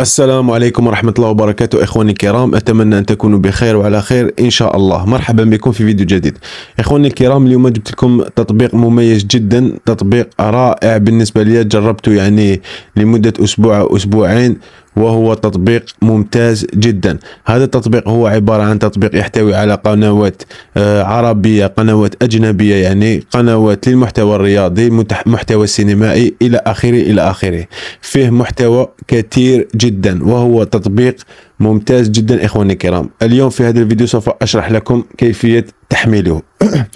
السلام عليكم ورحمة الله وبركاته إخواني الكرام أتمنى أن تكونوا بخير وعلى خير إن شاء الله مرحبا بكم في فيديو جديد إخواني الكرام اليوم جبت لكم تطبيق مميز جدا تطبيق رائع بالنسبة لي جربته يعني لمدة أسبوع أو أسبوعين وهو تطبيق ممتاز جدا هذا التطبيق هو عبارة عن تطبيق يحتوي على قنوات آه، عربية قنوات أجنبية يعني قنوات للمحتوى الرياضي محتوى السينمائي إلى آخره إلى آخره فيه محتوى كثير جدا وهو تطبيق ممتاز جدا إخواني الكرام اليوم في هذا الفيديو سوف أشرح لكم كيفية تحميله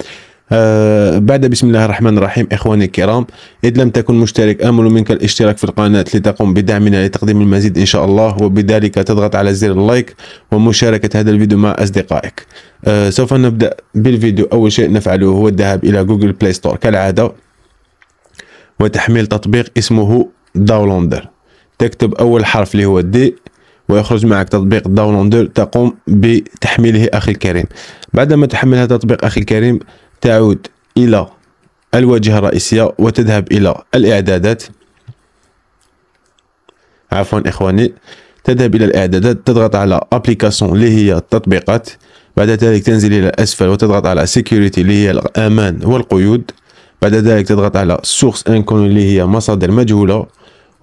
آه بعد بسم الله الرحمن الرحيم إخواني الكرام إذا لم تكن مشترك آمل منك الاشتراك في القناة لتقوم بدعمنا لتقديم المزيد إن شاء الله وبذلك تضغط على زر اللايك ومشاركة هذا الفيديو مع أصدقائك آه سوف نبدأ بالفيديو أول شيء نفعله هو الذهاب إلى جوجل بلاي ستور كالعادة وتحميل تطبيق اسمه داونلودر تكتب أول حرف اللي هو دي ويخرج معك تطبيق داونلودر تقوم بتحميله أخي الكريم بعدما تحمل هذا التطبيق أخي الكريم تعود إلى الواجهة الرئيسية وتذهب إلى الإعدادات عفوا إخواني تذهب إلى الإعدادات تضغط على أبليكاسيون اللي هي التطبيقات بعد ذلك تنزل إلى الأسفل وتضغط على سيكوريتي اللي هي الأمان والقيود بعد ذلك تضغط على سورس انكون اللي هي مصادر مجهولة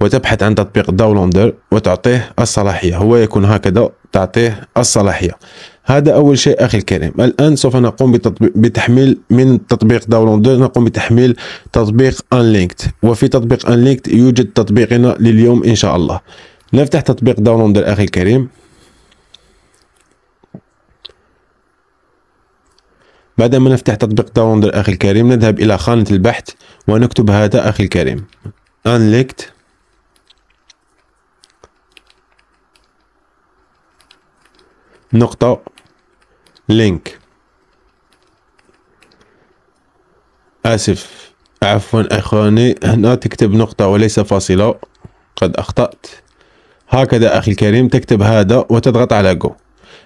وتبحث عن تطبيق داونلودر وتعطيه الصلاحية هو يكون هكذا تعطيه الصلاحية هذا أول شيء أخي الكريم الآن سوف نقوم بتحميل من تطبيق داونلود نقوم بتحميل تطبيق أنلينكت وفي تطبيق أنلينكت يوجد تطبيقنا لليوم إن شاء الله نفتح تطبيق داونلود أخي الكريم بعد ما نفتح تطبيق داونلود أخي الكريم نذهب إلى خانة البحث ونكتب هذا أخي الكريم أنلينكت نقطة لينك آسف عفوا أخواني هنا تكتب نقطة وليس فاصلة قد أخطأت هكذا أخي الكريم تكتب هذا وتضغط على جو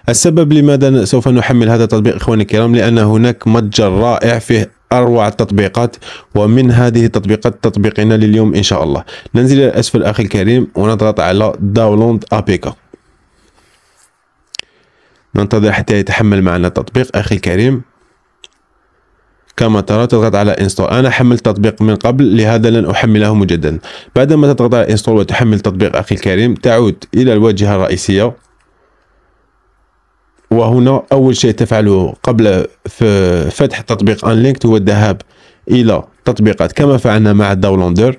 السبب لماذا سوف نحمل هذا التطبيق إخواني الكرام لأن هناك متجر رائع فيه أروع التطبيقات ومن هذه التطبيقات تطبيقنا لليوم إن شاء الله ننزل إلى الأسفل أخي الكريم ونضغط على داونلود أبيكا ننتظر حتى يتحمل معنا التطبيق أخي الكريم كما ترى تضغط على انستول انا حملت التطبيق من قبل لهذا لن احمله مجددا بعدما تضغط على انستول وتحمل التطبيق اخي الكريم تعود الى الواجهه الرئيسيه وهنا اول شيء تفعله قبل فتح تطبيق انلينكت هو الذهاب الى تطبيقات كما فعلنا مع داونلودر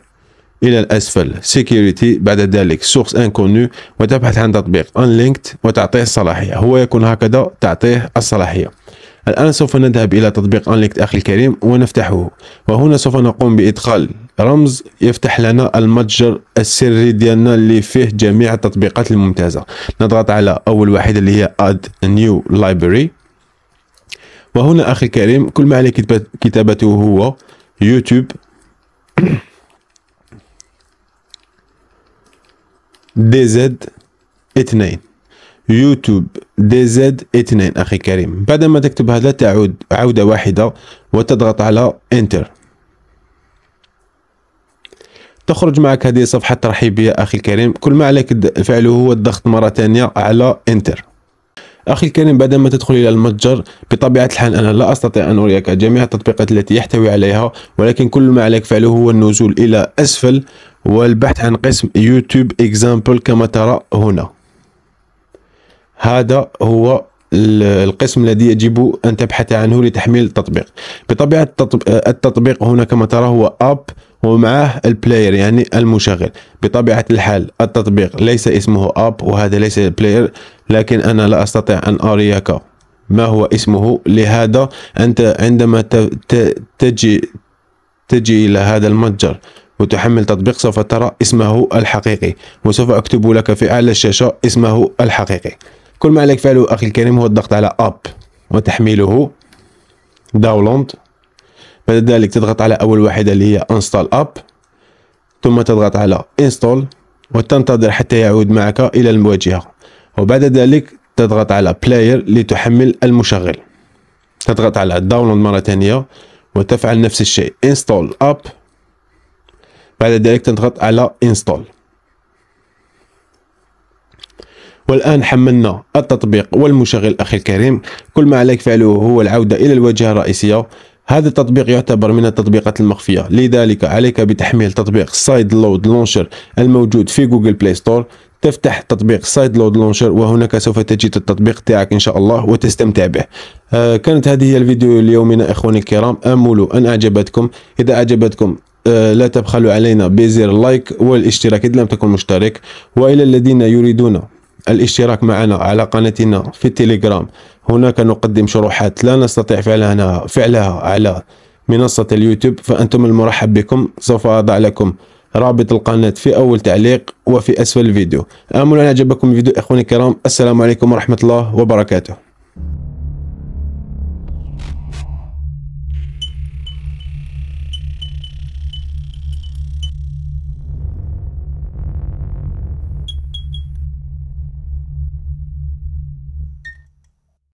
إلى الأسفل سيكيورتي بعد ذلك سورس انكونو وتبحث عن تطبيق لينكد وتعطيه الصلاحية هو يكون هكذا تعطيه الصلاحية الآن سوف نذهب إلى تطبيق لينكد أخي الكريم ونفتحه وهنا سوف نقوم بإدخال رمز يفتح لنا المتجر السري ديالنا اللي فيه جميع التطبيقات الممتازة نضغط على أول واحده اللي هي اد نيو لايبرري وهنا أخي الكريم كل ما عليك كتابته هو يوتيوب دي زد اثنين يوتيوب دي زد اثنين اخي كريم بعد ما تكتب هذا تعود عودة واحدة وتضغط على انتر تخرج معك هذه صفحة ترحيبية اخي الكريم كل ما عليك فعله هو الضغط مرة ثانية على انتر أخي الكريم بعد ما تدخل إلى المتجر بطبيعة الحال أنا لا أستطيع أن أريك جميع التطبيقات التي يحتوي عليها ولكن كل ما عليك فعله هو النزول إلى أسفل والبحث عن قسم يوتيوب اكزامبل كما ترى هنا هذا هو القسم الذي يجب أن تبحث عنه لتحميل التطبيق بطبيعة التطبيق هنا كما ترى هو أب ومعه البلاير يعني المشغل بطبيعة الحال التطبيق ليس اسمه اب وهذا ليس البلاير لكن انا لا استطيع ان اريك ما هو اسمه لهذا انت عندما تجي تجي الى هذا المتجر وتحمل تطبيق سوف ترى اسمه الحقيقي وسوف اكتب لك في اعلى الشاشة اسمه الحقيقي كل ما عليك فعله اخي الكريم هو الضغط على اب وتحميله داونلود بعد ذلك تضغط على أول واحدة اللي هي انستال اب ثم تضغط على انستول وتنتظر حتى يعود معك إلى المواجهة وبعد ذلك تضغط على بلاير لتحمل المشغل تضغط على داونلود مرة ثانية وتفعل نفس الشيء انستول اب بعد ذلك تضغط على انستول والآن حملنا التطبيق والمشغل أخي الكريم كل ما عليك فعله هو العودة إلى الواجهة الرئيسية هذا التطبيق يعتبر من التطبيقات المخفية لذلك عليك بتحميل تطبيق سايد لود لونشر الموجود في جوجل بلاي ستور تفتح تطبيق سايد لود لونشر وهناك سوف تجد التطبيق تاعك ان شاء الله وتستمتع به آه كانت هذه هي الفيديو ليومنا اخواني الكرام امل ان اعجبتكم اذا اعجبتكم آه لا تبخلوا علينا بزر لايك والاشتراك اذا لم تكن مشترك والى الذين يريدون الاشتراك معنا على قناتنا في التليجرام هناك نقدم شروحات لا نستطيع فعلها, فعلها على منصة اليوتيوب فأنتم المرحب بكم سوف أضع لكم رابط القناة في أول تعليق وفي أسفل الفيديو آمل أن أعجبكم الفيديو إخواني الكرام السلام عليكم ورحمة الله وبركاته